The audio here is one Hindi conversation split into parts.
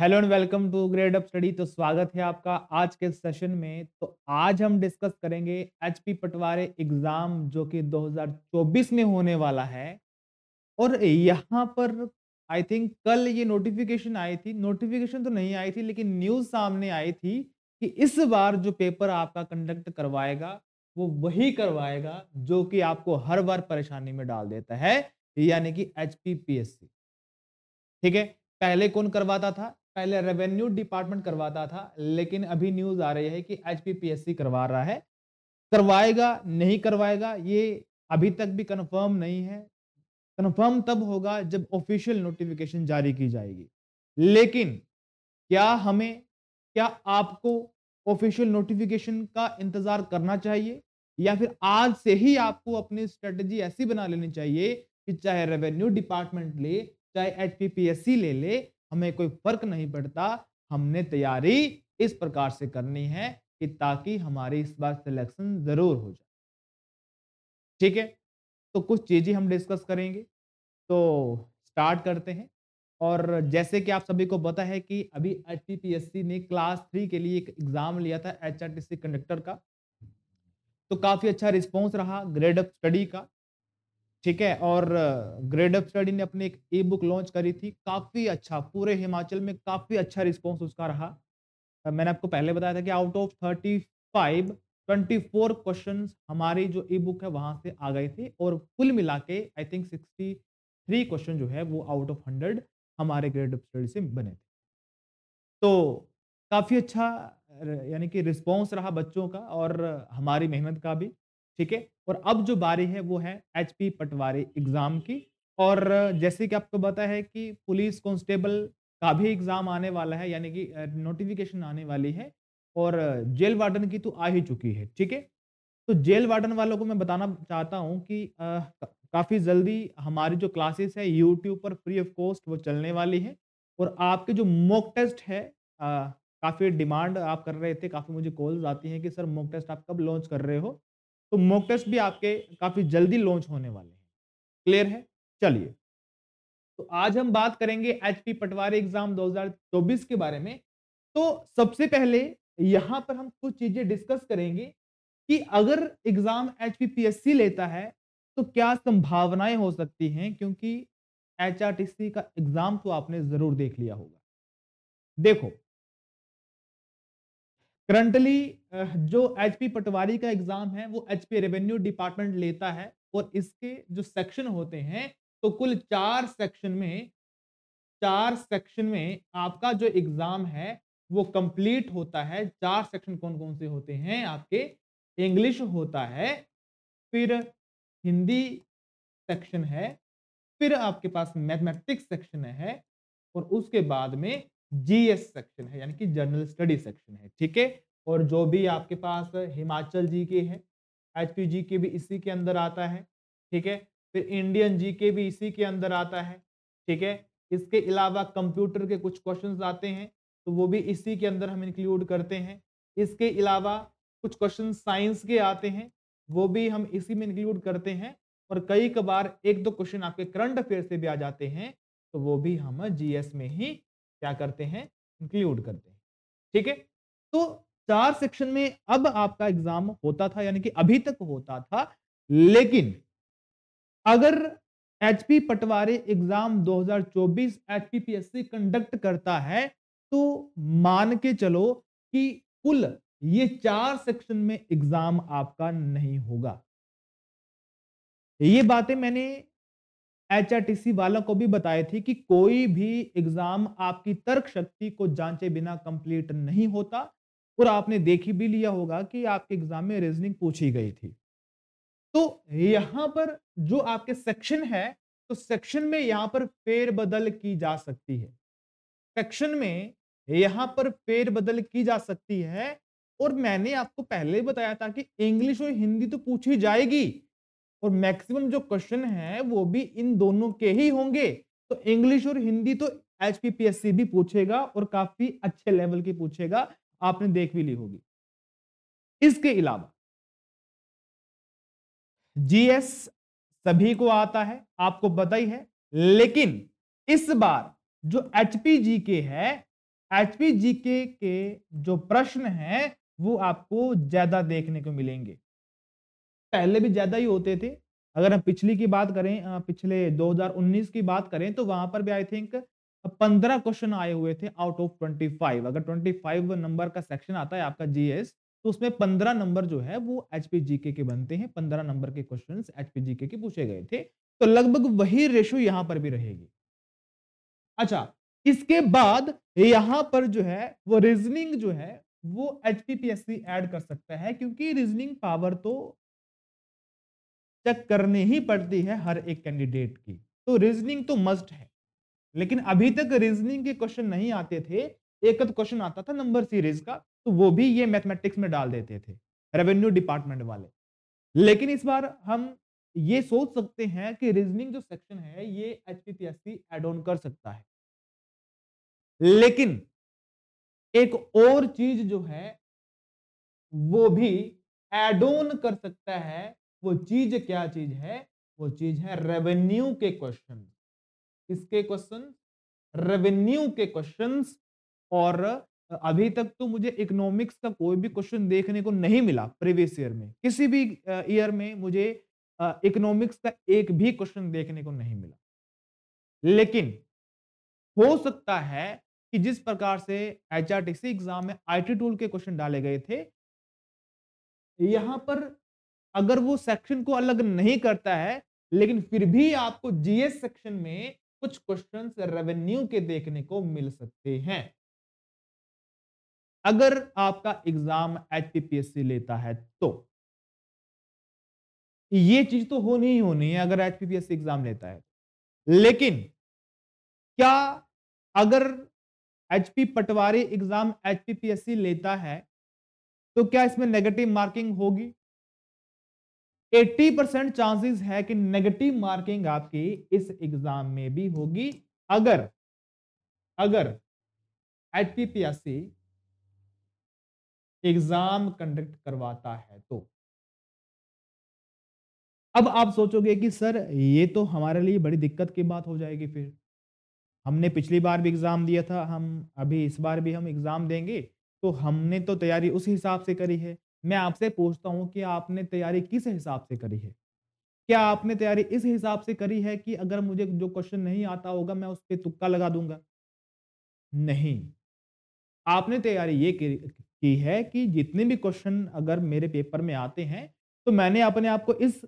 Hello and welcome to grade up study तो स्वागत है आपका आज के सेशन में तो आज हम डिस्कस करेंगे एच पटवारे एग्जाम जो कि 2024 में होने वाला है और यहाँ पर आई थिंक कल ये नोटिफिकेशन आई थी नोटिफिकेशन तो नहीं आई थी लेकिन न्यूज सामने आई थी कि इस बार जो पेपर आपका कंडक्ट करवाएगा वो वही करवाएगा जो कि आपको हर बार परेशानी में डाल देता है यानी कि एच ठीक है पहले कौन करवाता था पहले रेवेन्यू डिपार्टमेंट करवाता था लेकिन अभी न्यूज आ रही है कि एच करवा रहा है करवाएगा नहीं करवाएगा ये अभी तक भी कंफर्म नहीं है कन्फर्म तब होगा जब ऑफिशियल नोटिफिकेशन जारी की जाएगी लेकिन क्या हमें क्या आपको ऑफिशियल नोटिफिकेशन का इंतजार करना चाहिए या फिर आज से ही आपको अपनी स्ट्रेटजी ऐसी बना लेनी चाहिए कि चाहे रेवेन्यू डिपार्टमेंट ले चाहे एच ले ले हमें कोई फर्क नहीं पड़ता हमने तैयारी इस प्रकार से करनी है कि ताकि हमारी इस बार सिलेक्शन जरूर हो जाए ठीक है तो कुछ चीज़ें हम डिस्कस करेंगे तो स्टार्ट करते हैं और जैसे कि आप सभी को पता है कि अभी एच ने क्लास थ्री के लिए एक एग्ज़ाम लिया था एच कंडक्टर का तो काफ़ी अच्छा रिस्पॉन्स रहा ग्रेड ऑफ स्टडी का ठीक है और ग्रेड अप स्टडी ने अपनी एक ई बुक लॉन्च करी थी काफ़ी अच्छा पूरे हिमाचल में काफ़ी अच्छा रिस्पॉन्स उसका रहा मैंने आपको पहले बताया था कि out of thirty five twenty four question हमारी जो ई बुक है वहाँ से आ गए थे और कुल मिला के I think sixty three question जो है वो आउट ऑफ हंड्रेड हमारे ग्रेड अप स्टडी से बने थे तो काफ़ी अच्छा यानी कि रिस्पॉन्स रहा बच्चों का और हमारी मेहनत का भी ठीक है और अब जो बारी है वो है एच पटवारी एग्जाम की और जैसे कि आपको पता है कि पुलिस कांस्टेबल का भी एग्जाम आने वाला है यानी कि नोटिफिकेशन आने वाली है और जेल वार्डन की तो आ ही चुकी है ठीक है तो जेल वार्डन वालों को मैं बताना चाहता हूँ कि आ, काफ़ी जल्दी हमारी जो क्लासेस है यूट्यूब पर फ्री ऑफ कॉस्ट वो चलने वाली है और आपके जो मॉक टेस्ट है काफ़ी डिमांड आप कर रहे थे काफ़ी मुझे कॉल्स आती हैं कि सर मॉक टेस्ट आप कब लॉन्च कर रहे हो तो मॉक टेस्ट भी आपके काफ़ी जल्दी लॉन्च होने वाले हैं क्लियर है चलिए तो आज हम बात करेंगे एचपी पटवारी एग्जाम 2024 के बारे में तो सबसे पहले यहां पर हम कुछ चीजें डिस्कस करेंगे कि अगर एग्जाम एचपीपीएससी लेता है तो क्या संभावनाएं हो सकती हैं क्योंकि एच का एग्जाम तो आपने जरूर देख लिया होगा देखो करंटली uh, जो एच पी पटवारी का एग्जाम है वो एच पी रेवेन्यू डिपार्टमेंट लेता है और इसके जो सेक्शन होते हैं तो कुल चार सेक्शन में चार सेक्शन में आपका जो एग्जाम है वो कंप्लीट होता है चार सेक्शन कौन कौन से होते हैं आपके इंग्लिश होता है फिर हिंदी सेक्शन है फिर आपके पास मैथमेटिक्स सेक्शन है और उसके बाद में जीएस सेक्शन है यानी कि जनरल स्टडी सेक्शन है ठीक है और जो भी आपके पास हिमाचल जी के है एच पी जी के भी इसी के अंदर आता है ठीक है फिर इंडियन जी के भी इसी के अंदर आता है ठीक है इसके अलावा कंप्यूटर के कुछ क्वेश्चंस आते हैं तो वो भी इसी के अंदर हम इंक्लूड करते हैं इसके अलावा कुछ क्वेश्चन साइंस के आते हैं वो भी हम इसी में इंक्लूड करते हैं और कई कबार एक दो क्वेश्चन आपके करंट अफेयर से भी आ जाते हैं तो वो भी हम जीएस में ही क्या करते हैं इंक्लूड करते हैं ठीक है तो चार सेक्शन में अब आपका एग्जाम होता था यानी कि अभी तक होता था लेकिन अगर HP patwari exam 2024 HPPSC conduct करता है तो मान के चलो कि कुल ये चार सेक्शन में एग्जाम आपका नहीं होगा ये बातें मैंने सी वालों को भी बताए थी कि कोई भी एग्जाम आपकी तर्क शक्ति को जांचे बिना कंप्लीट नहीं होता और आपने देख ही भी लिया होगा कि आपके एग्जाम में रीजनिंग पूछी गई थी तो यहाँ पर जो आपके सेक्शन है तो सेक्शन में यहाँ पर फेरबदल की जा सकती है सेक्शन में यहाँ पर फेरबदल की जा सकती है और मैंने आपको पहले बताया था कि इंग्लिश और हिंदी तो पूछी जाएगी और मैक्सिमम जो क्वेश्चन है वो भी इन दोनों के ही होंगे तो इंग्लिश और हिंदी तो एच भी पूछेगा और काफी अच्छे लेवल की पूछेगा आपने देख भी ली होगी इसके अलावा जीएस सभी को आता है आपको पता ही है लेकिन इस बार जो एच के है एच के जो प्रश्न है वो आपको ज्यादा देखने को मिलेंगे पहले भी ज्यादा ही होते थे अगर हम पिछली की बात करें पिछले 2019 की बात करें तो वहां पर भी आई थिंक पंद्रह क्वेश्चन आए हुए थे आउट ऑफ ट्वेंटी फाइव अगर ट्वेंटी फाइव नंबर का सेक्शन आता है आपका जीएस तो उसमें पंद्रह नंबर जो है वो एचपीजीके के बनते हैं पंद्रह नंबर के क्वेश्चन एचपीजीके के पूछे गए थे तो लगभग वही रेशो यहां पर भी रहेगी अच्छा इसके बाद यहां पर जो है वो रीजनिंग जो है वो एचपीपीएससी पी कर सकता है क्योंकि रीजनिंग पावर तो चेक करनी ही पड़ती है हर एक कैंडिडेट की तो रीजनिंग तो मस्ट है लेकिन अभी तक रीजनिंग के क्वेश्चन नहीं आते थे एक क्वेश्चन आता था नंबर सीरीज का तो वो भी ये मैथमेटिक्स में डाल देते थे रेवेन्यू डिपार्टमेंट वाले लेकिन इस बार हम ये सोच सकते हैं कि रीजनिंग जो सेक्शन है ये एच पी एड ऑन कर सकता है लेकिन एक और चीज जो है वो भी एड ऑन कर सकता है वो चीज क्या चीज है वो चीज है रेवेन्यू के क्वेश्चन किसके क्वेश्चन रेवेन्यू के क्वेश्चन और अभी तक तो मुझे इकोनॉमिक्स का कोई भी क्वेश्चन देखने को नहीं मिला प्रीवियस ईयर में किसी भी ईयर में मुझे इकोनॉमिक्स का एक भी क्वेश्चन देखने को नहीं मिला लेकिन हो सकता है कि जिस प्रकार से एच एग्जाम में आई टूल के क्वेश्चन डाले गए थे यहां पर अगर वो सेक्शन को अलग नहीं करता है लेकिन फिर भी आपको जीएस सेक्शन में कुछ क्वेश्चन रेवेन्यू के देखने को मिल सकते हैं अगर आपका एग्जाम एचपीपीएससी लेता है तो ये चीज तो होनी ही होनी है अगर एचपीपीएससी एग्जाम लेता है तो। लेकिन क्या अगर एचपी पटवारी एग्जाम एचपीपीएससी लेता है तो क्या इसमें नेगेटिव मार्किंग होगी 80 परसेंट चांसेस है कि नेगेटिव मार्किंग आपकी इस एग्जाम में भी होगी अगर अगर एचपीपीएससी एग्जाम कंडक्ट करवाता है तो अब आप सोचोगे कि सर ये तो हमारे लिए बड़ी दिक्कत की बात हो जाएगी फिर हमने पिछली बार भी एग्ज़ाम दिया था हम अभी इस बार भी हम एग्ज़ाम देंगे तो हमने तो तैयारी उस हिसाब से करी है मैं आपसे पूछता हूं कि आपने तैयारी किस हिसाब से करी है क्या आपने तैयारी इस हिसाब से करी है कि अगर मुझे जो क्वेश्चन नहीं आता होगा मैं उस पर तुक्का लगा दूंगा नहीं आपने तैयारी ये की है कि जितने भी क्वेश्चन अगर मेरे पेपर में आते हैं तो मैंने अपने आप को इस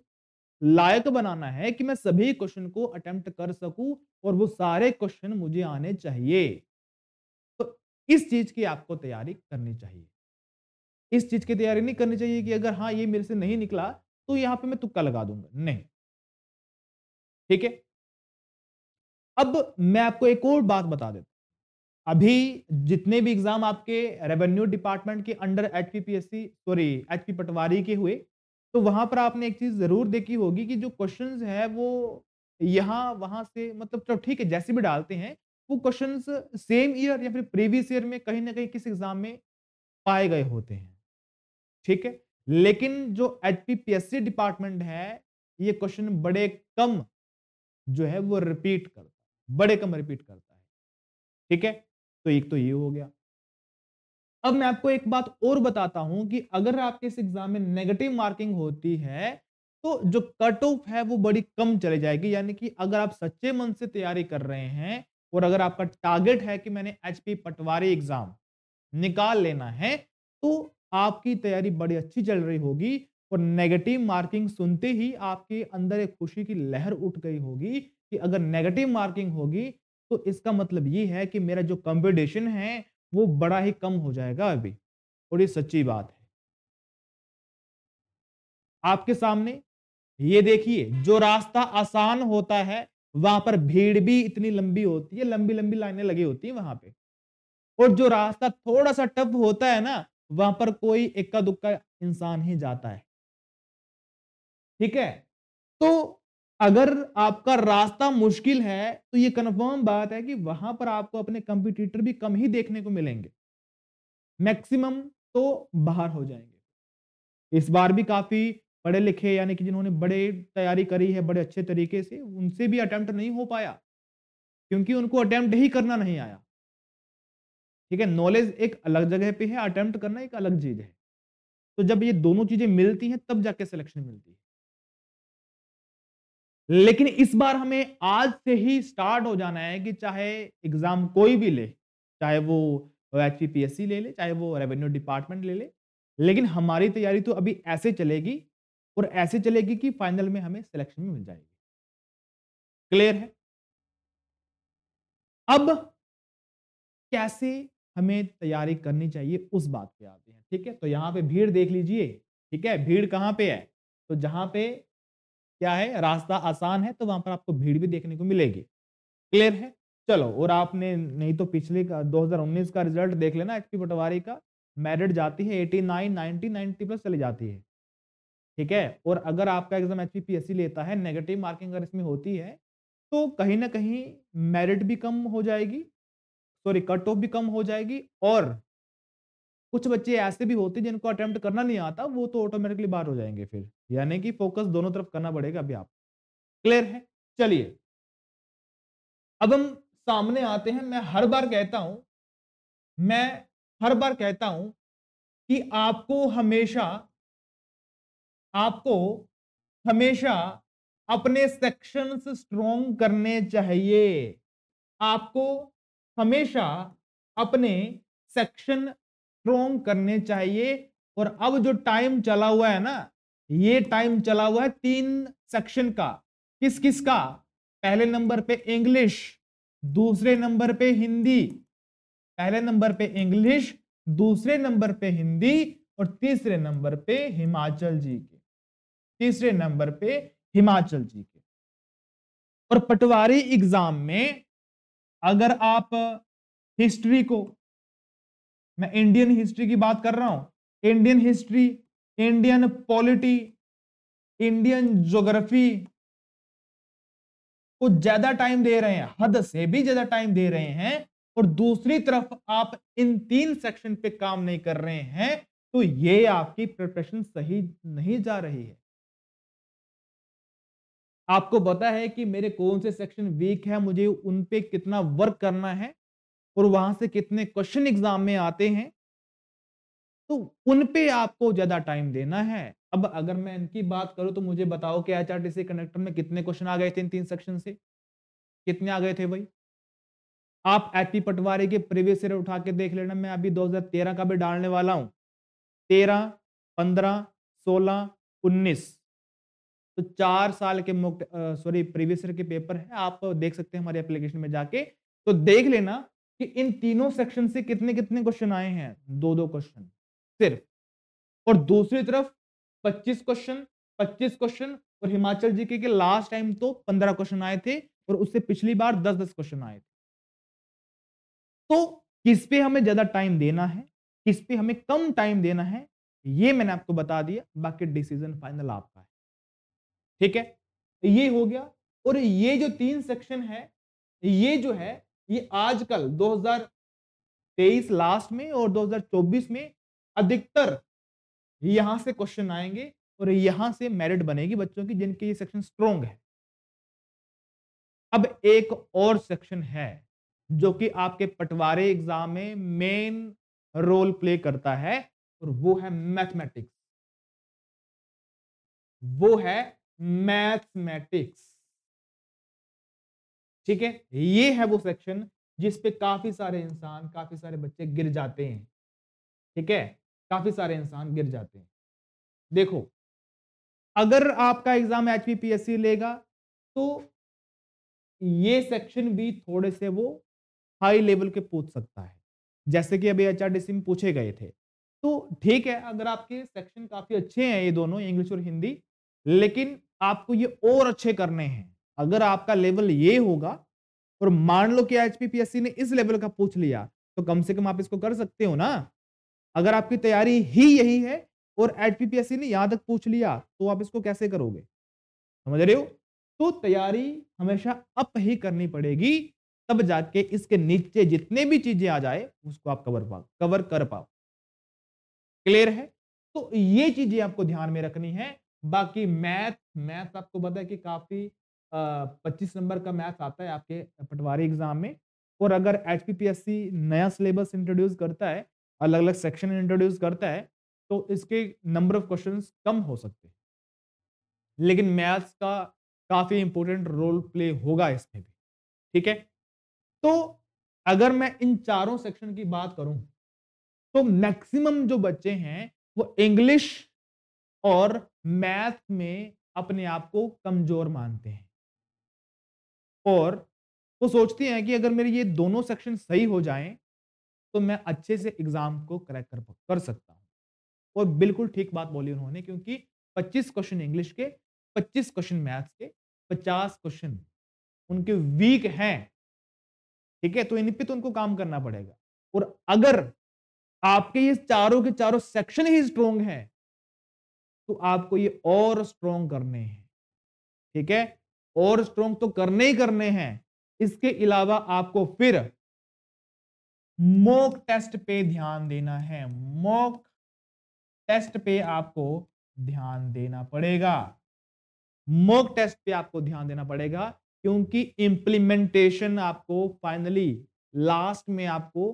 लायक बनाना है कि मैं सभी क्वेश्चन को अटेम्प्ट कर सकूं और वो सारे क्वेश्चन मुझे आने चाहिए तो इस चीज की आपको तैयारी करनी चाहिए इस चीज की तैयारी नहीं करनी चाहिए कि अगर हाँ ये मेरे से नहीं निकला तो यहां पे मैं तुक्का लगा दूंगा नहीं ठीक है अब मैं आपको एक और बात बता देता अभी जितने भी एग्जाम आपके रेवेन्यू डिपार्टमेंट के under HPPSC sorry HP patwari के हुए तो वहां पर आपने एक चीज जरूर देखी होगी कि जो क्वेश्चंस है वो यहाँ वहां से मतलब चलो ठीक है जैसे भी डालते हैं वो क्वेश्चंस सेम ईयर या फिर प्रीवियस ईयर में कहीं ना कहीं किस एग्जाम में पाए गए होते हैं ठीक है लेकिन जो एचपीपीएससी डिपार्टमेंट है ये क्वेश्चन बड़े कम जो है वो रिपीट करता है बड़े कम रिपीट करता है ठीक है तो एक तो ये हो गया अब मैं आपको एक बात और बताता हूं कि अगर आपके इस एग्जाम में नेगेटिव मार्किंग होती है तो जो कट ऑफ है वो बड़ी कम चले जाएगी यानी कि अगर आप सच्चे मन से तैयारी कर रहे हैं और अगर आपका टारगेट है कि मैंने एचपी पटवारी एग्जाम निकाल लेना है तो आपकी तैयारी बड़ी अच्छी चल रही होगी और नेगेटिव मार्किंग सुनते ही आपके अंदर एक खुशी की लहर उठ गई होगी कि अगर नेगेटिव मार्किंग होगी तो इसका मतलब ये है कि मेरा जो कंपटीशन है वो बड़ा ही कम हो जाएगा अभी और ये सच्ची बात है आपके सामने ये देखिए जो रास्ता आसान होता है वहां पर भीड़ भी इतनी लंबी होती है लंबी लंबी लाइनें लगी होती है वहां पे और जो रास्ता थोड़ा सा टफ होता है ना वहां पर कोई इक्का दुक्का इंसान ही जाता है ठीक है तो अगर आपका रास्ता मुश्किल है तो ये कंफर्म बात है कि वहां पर आपको अपने कंपिटिटर भी कम ही देखने को मिलेंगे मैक्सिमम तो बाहर हो जाएंगे इस बार भी काफी पढ़े लिखे यानी कि जिन्होंने बड़े तैयारी करी है बड़े अच्छे तरीके से उनसे भी अटेम्प्ट नहीं हो पाया क्योंकि उनको अटेम्प्ट ही करना नहीं आया ठीक है नॉलेज एक अलग जगह पे है अटेम्प्ट करना एक अलग चीज है तो जब ये दोनों चीजें मिलती हैं तब जाके सिलेक्शन मिलती है लेकिन इस बार हमें आज से ही स्टार्ट हो जाना है कि चाहे एग्जाम कोई भी ले चाहे वो एच पी ले ले चाहे वो रेवेन्यू डिपार्टमेंट ले ले लेकिन हमारी तैयारी तो अभी ऐसे चलेगी और ऐसे चलेगी कि फाइनल में हमें सिलेक्शन मिल जाएगी क्लियर है अब कैसे हमें तैयारी करनी चाहिए उस बात पे आते हैं ठीक है तो यहाँ पे भीड़ देख लीजिए ठीक है भीड़ कहाँ पे है तो जहाँ पे क्या है रास्ता आसान है तो वहां पर आपको भीड़ भी देखने को मिलेगी क्लियर है चलो और आपने नहीं तो पिछले का 2019 का रिजल्ट देख लेना एक्टिव पटवारी का मेरिट जाती है 89 90 90 प्लस चली जाती है ठीक है और अगर आपका एग्जाम एच लेता है नेगेटिव मार्किंग अगर इसमें होती है तो कहीं ना कहीं मेरिट भी कम हो जाएगी सॉरी कट ऑफ भी कम हो जाएगी और कुछ बच्चे ऐसे भी होते हैं जिनको अटेम्प्ट करना नहीं आता वो तो ऑटोमेटिकली बाहर हो जाएंगे फिर यानी कि फोकस दोनों तरफ करना पड़ेगा अभी आप क्लियर है चलिए अब हम सामने आते हैं मैं हर बार कहता हूं मैं हर बार कहता हूं कि आपको हमेशा आपको हमेशा अपने सेक्शंस स्ट्रॉन्ग करने चाहिए आपको हमेशा अपने सेक्शन स्ट्रोंग करने चाहिए और अब जो टाइम चला हुआ है ना ये टाइम चला हुआ है तीन सेक्शन का किस किस का पहले नंबर पे इंग्लिश दूसरे नंबर पे हिंदी पहले नंबर पे इंग्लिश दूसरे नंबर पे हिंदी और तीसरे नंबर पे हिमाचल जी के तीसरे नंबर पे हिमाचल जी के और पटवारी एग्जाम में अगर आप हिस्ट्री को मैं इंडियन हिस्ट्री की बात कर रहा हूं Indian history Indian polity Indian geography को ज्यादा टाइम दे रहे हैं हद से भी ज्यादा टाइम दे रहे हैं और दूसरी तरफ आप इन तीन सेक्शन पे काम नहीं कर रहे हैं तो ये आपकी प्रिपरेशन सही नहीं जा रही है आपको पता है कि मेरे कौन से सेक्शन वीक है मुझे उन पे कितना वर्क करना है और वहां से कितने क्वेश्चन एग्जाम में आते हैं तो उन पे आपको ज्यादा टाइम देना है अब अगर मैं इनकी बात करूं तो मुझे बताओ कि एचआरटीसी कनेक्टर में कितने क्वेश्चन आ गए थे इन तीन सेक्शन से कितने आ गए थे भाई आप एच पी पटवारी के प्रीवियस ईयर उठा के देख लेना मैं अभी 2013 का भी डालने वाला हूं तेरह पंद्रह सोलह उन्नीस तो चार साल के मुक्त सॉरी प्रीवियस ईयर के पेपर है आप देख सकते हैं हमारे एप्लीकेशन में जाके तो देख लेना कि इन तीनों सेक्शन से कितने कितने क्वेश्चन आए हैं दो दो क्वेश्चन सिर्फ और दूसरी तरफ 25 क्वेश्चन 25 क्वेश्चन और हिमाचल जी के, के लास्ट टाइम तो 15 क्वेश्चन आए थे और उससे पिछली बार 10-10 क्वेश्चन आए थे तो किस पे हमें ज्यादा टाइम देना है किस पे हमें कम टाइम देना है ये मैंने आपको बता दिया बाकी डिसीजन फाइनल आपका है ठीक है ये हो गया और ये जो तीन सेक्शन है ये जो है ये आजकल 2023 लास्ट में और 2024 में अधिकतर यहां से क्वेश्चन आएंगे और यहां से मेरिट बनेगी बच्चों की जिनके ये सेक्शन स्ट्रोंग है अब एक और सेक्शन है जो कि आपके पटवारे एग्जाम में मेन रोल प्ले करता है और वो है मैथमेटिक्स वो है मैथमेटिक्स ठीक है ये है वो सेक्शन जिस पे काफी सारे इंसान काफी सारे बच्चे गिर जाते हैं ठीक है काफी सारे इंसान गिर जाते हैं देखो अगर आपका एग्जाम एच पी लेगा तो ये सेक्शन भी थोड़े से वो हाई लेवल के पूछ सकता है जैसे कि अभी एच में पूछे गए थे तो ठीक है अगर आपके सेक्शन काफी अच्छे हैं ये दोनों इंग्लिश और हिंदी लेकिन आपको ये और अच्छे करने हैं अगर आपका लेवल ये होगा और मान लो कि एच ने इस लेवल का पूछ लिया तो कम से कम आप इसको कर सकते हो ना अगर आपकी तैयारी ही यही है और एचपीपीएससी ने यहां तक पूछ लिया तो आप इसको कैसे करोगे समझ रहे हो तो तैयारी हमेशा अप ही करनी पड़ेगी तब जाके इसके नीचे जितने भी चीजें आ जाए उसको आप कवर पाओ कवर कर पाओ क्लियर है तो ये चीजें आपको ध्यान में रखनी है बाकी मैथ मैथ आपको पता है कि काफ़ी पच्चीस नंबर का मैथ आता है आपके पटवारी एग्जाम में और अगर एच नया सिलेबस इंट्रोड्यूस करता है अलग अलग सेक्शन इंट्रोड्यूस करता है तो इसके नंबर ऑफ क्वेश्चन कम हो सकते हैं लेकिन मैथ्स का काफ़ी इंपॉर्टेंट रोल प्ले होगा इसमें भी ठीक है तो अगर मैं इन चारों सेक्शन की बात करूं तो मैक्सिमम जो बच्चे हैं वो इंग्लिश और मैथ में अपने आप को कमजोर मानते हैं और वो तो सोचते हैं कि अगर मेरे ये दोनों सेक्शन सही हो जाएं तो मैं अच्छे से एग्जाम को क्रैक कर कर सकता हूँ और बिल्कुल ठीक बात बोली उन्होंने क्योंकि 25 क्वेश्चन इंग्लिश के 25 क्वेश्चन मैथ्स के 50 क्वेश्चन उनके वीक हैं ठीक है तो इन पे तो उनको काम करना पड़ेगा और अगर आपके ये चारों के चारों सेक्शन ही स्ट्रोंग हैं तो आपको ये और स्ट्रोंग करने हैं ठीक है और स्ट्रोंग तो करने ही करने हैं इसके अलावा आपको फिर मॉक टेस्ट पे ध्यान देना है मॉक टेस्ट पे आपको ध्यान देना पड़ेगा मॉक टेस्ट पे आपको ध्यान देना पड़ेगा क्योंकि इंप्लीमेंटेशन आपको फाइनली लास्ट में आपको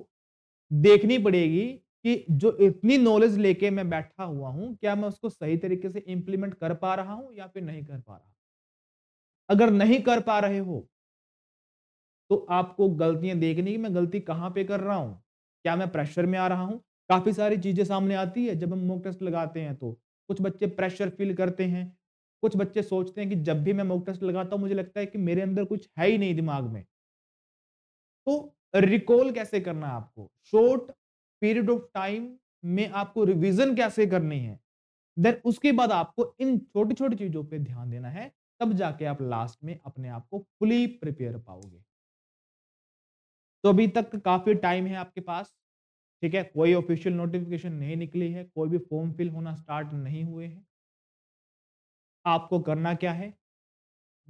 देखनी पड़ेगी कि जो इतनी नॉलेज लेके मैं बैठा हुआ हूं क्या मैं उसको सही तरीके से इंप्लीमेंट कर पा रहा हूं या फिर नहीं कर पा रहा अगर नहीं कर पा रहे हो तो आपको गलतियां देखनी कि मैं गलती कहाँ पे कर रहा हूँ क्या मैं प्रेशर में आ रहा हूँ काफी सारी चीजें सामने आती है जब हम मोक टेस्ट लगाते हैं तो कुछ बच्चे प्रेशर फील करते हैं कुछ बच्चे सोचते हैं कि जब भी मैं मोक टेस्ट लगाता हूँ मुझे लगता है कि मेरे अंदर कुछ है ही नहीं दिमाग में तो रिकॉल कैसे करना है आपको शॉर्ट पीरियड ऑफ टाइम में आपको रिविजन कैसे करनी है देन उसके बाद आपको इन छोटी छोटी चीजों पर ध्यान देना है तब जाके आप लास्ट में अपने आप को फुली प्रिपेयर पाओगे तो अभी तक काफी टाइम है आपके पास ठीक है कोई ऑफिशियल नोटिफिकेशन नहीं निकली है कोई भी फॉर्म फिल होना स्टार्ट नहीं हुए हैं आपको करना क्या है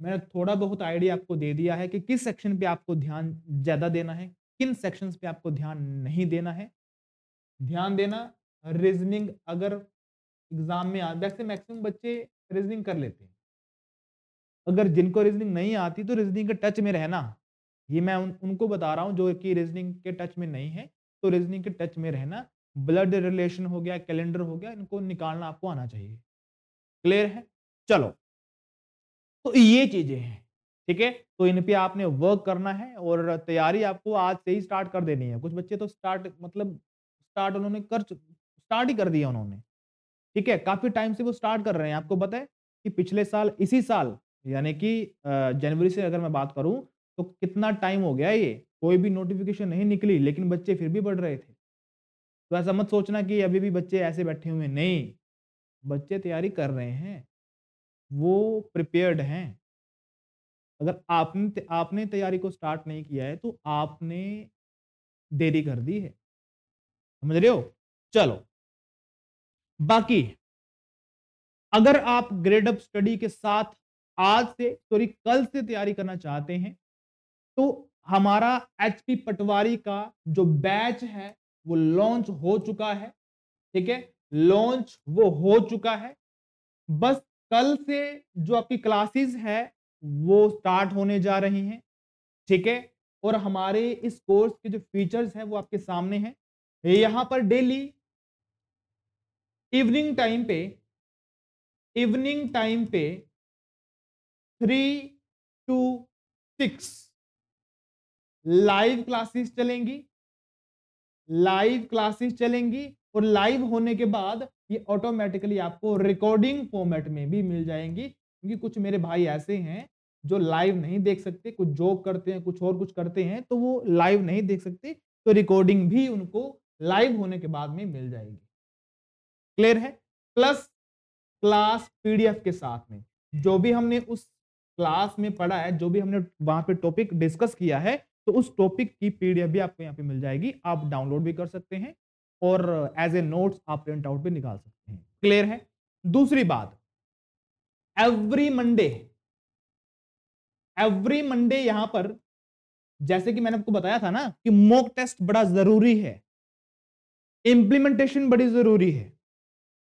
मैंने थोड़ा बहुत आइडिया आपको दे दिया है कि किस सेक्शन पे आपको ध्यान ज्यादा देना है किन सेक्शंस पे आपको ध्यान नहीं देना है ध्यान देना रीजनिंग अगर एग्जाम में आ वैसे मैक्सिमम बच्चे रीजनिंग कर लेते हैं अगर जिनको रीजनिंग नहीं आती तो रीजनिंग के टच में रहना ये मैं उन, उनको बता रहा हूँ जो कि रीजनिंग के टच में नहीं है तो रीजनिंग के टच में रहना ब्लड रिलेशन हो गया कैलेंडर हो गया इनको निकालना आपको आना चाहिए क्लियर है चलो तो ये चीजें हैं ठीक है तो इन पे आपने वर्क करना है और तैयारी आपको आज से ही स्टार्ट कर देनी है कुछ बच्चे तो स्टार्ट मतलब स्टार्ट उन्होंने कर स्टार्ट ही कर दिया उन्होंने ठीक है काफी टाइम से वो स्टार्ट कर रहे हैं आपको पता है कि पिछले साल इसी साल यानी कि जनवरी से अगर मैं बात करूं तो कितना टाइम हो गया ये कोई भी नोटिफिकेशन नहीं निकली लेकिन बच्चे फिर भी पढ़ रहे थे तो ऐसा मत सोचना कि अभी भी बच्चे ऐसे बैठे हुए नहीं बच्चे तैयारी कर रहे हैं वो प्रिपेयर्ड हैं अगर आपने आपने तैयारी को स्टार्ट नहीं किया है तो आपने देरी कर दी है समझ रहे हो चलो बाकी अगर आप ग्रेड अप स्टडी के साथ आज से सॉरी कल से तैयारी करना चाहते हैं तो हमारा एच पी पटवारी का जो बैच है वो लॉन्च हो चुका है ठीक है लॉन्च वो हो चुका है बस कल से जो आपकी क्लासेस है वो स्टार्ट होने जा रही हैं ठीक है और हमारे इस कोर्स के जो फीचर्स हैं वो आपके सामने हैं यहां पर डेली इवनिंग टाइम पे इवनिंग टाइम पे three to six live classes चलेंगी लाइव क्लासेस चलेंगी और लाइव होने के बाद ये ऑटोमेटिकली आपको रिकॉर्डिंग फॉर्मेट में भी मिल जाएंगी क्योंकि कुछ मेरे भाई ऐसे हैं जो लाइव नहीं देख सकते कुछ जॉब करते हैं कुछ और कुछ करते हैं तो वो लाइव नहीं देख सकते तो रिकॉर्डिंग भी उनको लाइव होने के बाद में मिल जाएगी क्लियर है प्लस क्लास पीडीएफ के साथ में जो भी हमने उस क्लास में पढ़ा है जो भी हमने वहां पे टॉपिक डिस्कस किया है तो उस टॉपिक की पीडीएफ भी आपको यहाँ पे मिल जाएगी आप डाउनलोड भी कर सकते हैं और एज ए नोट आप प्रिंट आउट भी निकाल सकते हैं क्लियर है दूसरी बात एवरी मंडे एवरी मंडे यहां पर जैसे कि मैंने आपको बताया था ना कि मॉक टेस्ट बड़ा जरूरी है इंप्लीमेंटेशन बड़ी जरूरी है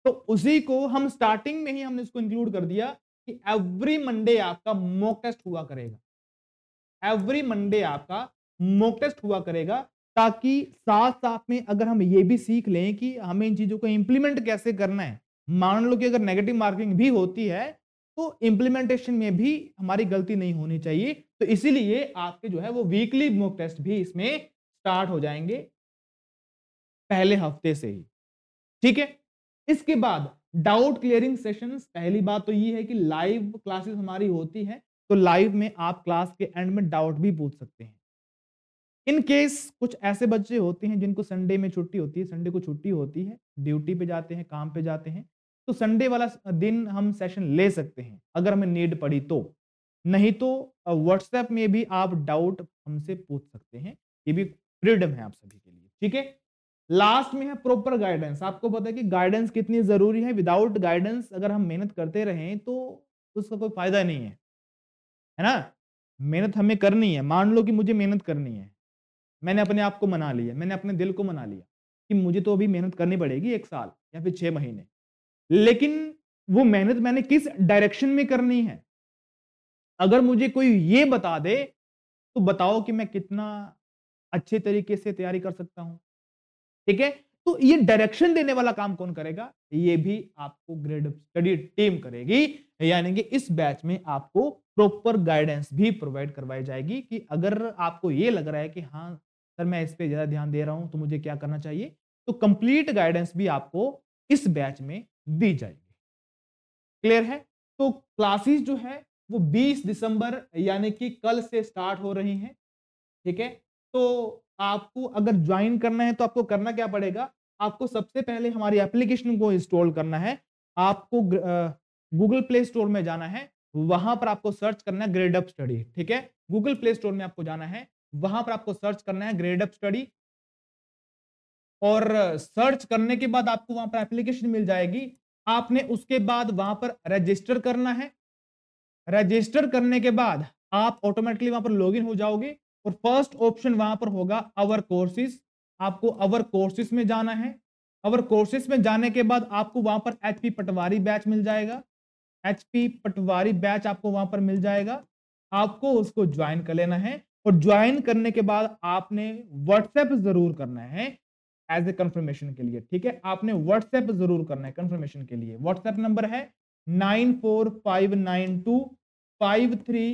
तो उसी को हम स्टार्टिंग में ही हमने इसको इंक्लूड कर दिया कि एवरी मंडे आपका मॉक टेस्ट हुआ करेगा एवरी मंडे आपका मॉक टेस्ट हुआ करेगा ताकि साथ साथ में अगर हम ये भी सीख लें कि हमें इन चीजों को इंप्लीमेंट कैसे करना है मान लो कि अगर नेगेटिव मार्किंग भी होती है तो इम्प्लीमेंटेशन में भी हमारी गलती नहीं होनी चाहिए तो इसीलिए आपके जो है वो वीकली मॉक टेस्ट भी इसमें स्टार्ट हो जाएंगे पहले हफ्ते से ही ठीक है इसके बाद डाउट क्लियरिंग सेशन पहली बात तो ये है कि लाइव क्लासेस हमारी होती है तो लाइव में आप क्लास के एंड में डाउट भी पूछ सकते हैं इन केस कुछ ऐसे बच्चे होते हैं जिनको संडे में छुट्टी होती है संडे को छुट्टी होती है ड्यूटी पे जाते हैं काम पे जाते हैं तो संडे वाला दिन हम सेशन ले सकते हैं अगर हमें नीड पड़ी तो नहीं तो व्हाट्सएप में भी आप डाउट हमसे पूछ सकते हैं ये भी फ्रीडम है आप सभी के लिए ठीक है लास्ट में है प्रॉपर गाइडेंस आपको पता है कि गाइडेंस कितनी जरूरी है विदाउट गाइडेंस अगर हम मेहनत करते रहें तो उसका कोई फायदा नहीं है है ना मेहनत हमें करनी है मान लो कि मुझे मेहनत करनी है मैंने अपने आप को मना लिया मैंने अपने दिल को मना लिया कि मुझे तो अभी मेहनत करनी पड़ेगी एक साल या फिर छः महीने लेकिन वो मेहनत मैंने किस डायरेक्शन में करनी है अगर मुझे कोई ये बता दे तो बताओ कि मैं कितना अच्छे तरीके से तैयारी कर सकता हूँ ठीक है तो ये डायरेक्शन देने वाला काम कौन करेगा ये भी आपको ग्रेड स्टडी टीम करेगी यानी कि इस बैच में आपको प्रॉपर गाइडेंस भी प्रोवाइड करवाई जाएगी कि अगर आपको ये लग रहा है कि हाँ सर मैं इस पर ज़्यादा ध्यान दे रहा हूं तो मुझे क्या करना चाहिए तो कंप्लीट गाइडेंस भी आपको इस बैच में दी जाएगी क्लियर है तो क्लासेस जो है वो 20 दिसंबर यानी कि कल से स्टार्ट हो रही हैं ठीक है तो आपको अगर ज्वाइन करना है तो आपको करना क्या पड़ेगा आपको सबसे पहले हमारी एप्लीकेशन को इंस्टॉल करना है आपको गूगल प्ले स्टोर में जाना है वहां पर आपको सर्च करना है ग्रेडअप स्टडी ठीक है गूगल प्ले स्टोर में आपको जाना है वहां पर आपको सर्च करना है ग्रेडअप स्टडी और सर्च करने के बाद आपको वहां पर एप्लीकेशन मिल जाएगी आपने उसके बाद वहां पर रजिस्टर करना है रजिस्टर करने के बाद आप ऑटोमेटिकली वहां पर लॉगिन हो जाओगे और फर्स्ट ऑप्शन वहां पर होगा अवर कोर्सेज आपको अवर कोर्सेज में जाना है अवर कोर्सेज में जाने के बाद आपको वहां पर एच पटवारी बैच मिल जाएगा एच पटवारी बैच आपको वहां पर मिल जाएगा आपको उसको ज्वाइन कर लेना है और ज्वाइन करने के बाद आपने व्हाट्सएप जरूर करना है एज ए कंफर्मेशन के लिए ठीक है आपने व्हाट्सएप जरूर करना है कंफर्मेशन के लिए व्हाट्सएप नंबर है nine four five nine two five three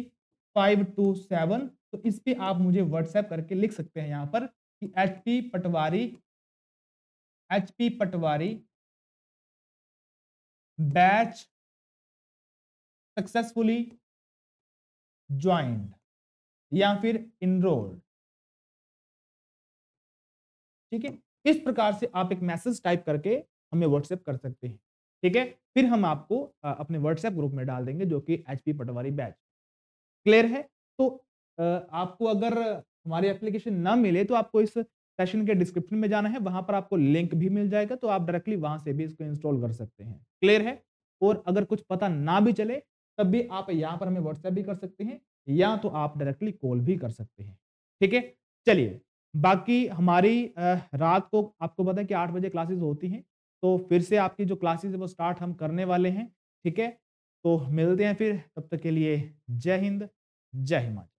five two seven तो इस पर आप मुझे व्हाट्सएप करके लिख सकते हैं यहाँ पर कि H P patwari H P patwari batch successfully joined या फिर इनरोल ठीक है इस प्रकार से आप एक मैसेज टाइप करके हमें व्हाट्सएप कर सकते हैं ठीक है फिर हम आपको अपने व्हाट्सएप ग्रुप में डाल देंगे जो कि एच पटवारी बैच क्लियर है तो आपको अगर हमारी एप्लीकेशन ना मिले तो आपको इस सेशन के डिस्क्रिप्शन में जाना है वहां पर आपको लिंक भी मिल जाएगा तो आप डायरेक्टली वहां से भी इसको इंस्टॉल कर सकते हैं क्लियर है और अगर कुछ पता ना भी चले तब भी आप यहाँ पर हमें व्हाट्सएप भी कर सकते हैं या तो आप डायरेक्टली कॉल भी कर सकते हैं ठीक है चलिए बाकी हमारी रात को आपको पता है कि आठ बजे क्लासेस होती हैं तो फिर से आपकी जो क्लासेस है वो स्टार्ट हम करने वाले हैं ठीक है तो मिलते हैं फिर तब तक के लिए जय हिंद जय हिमाचल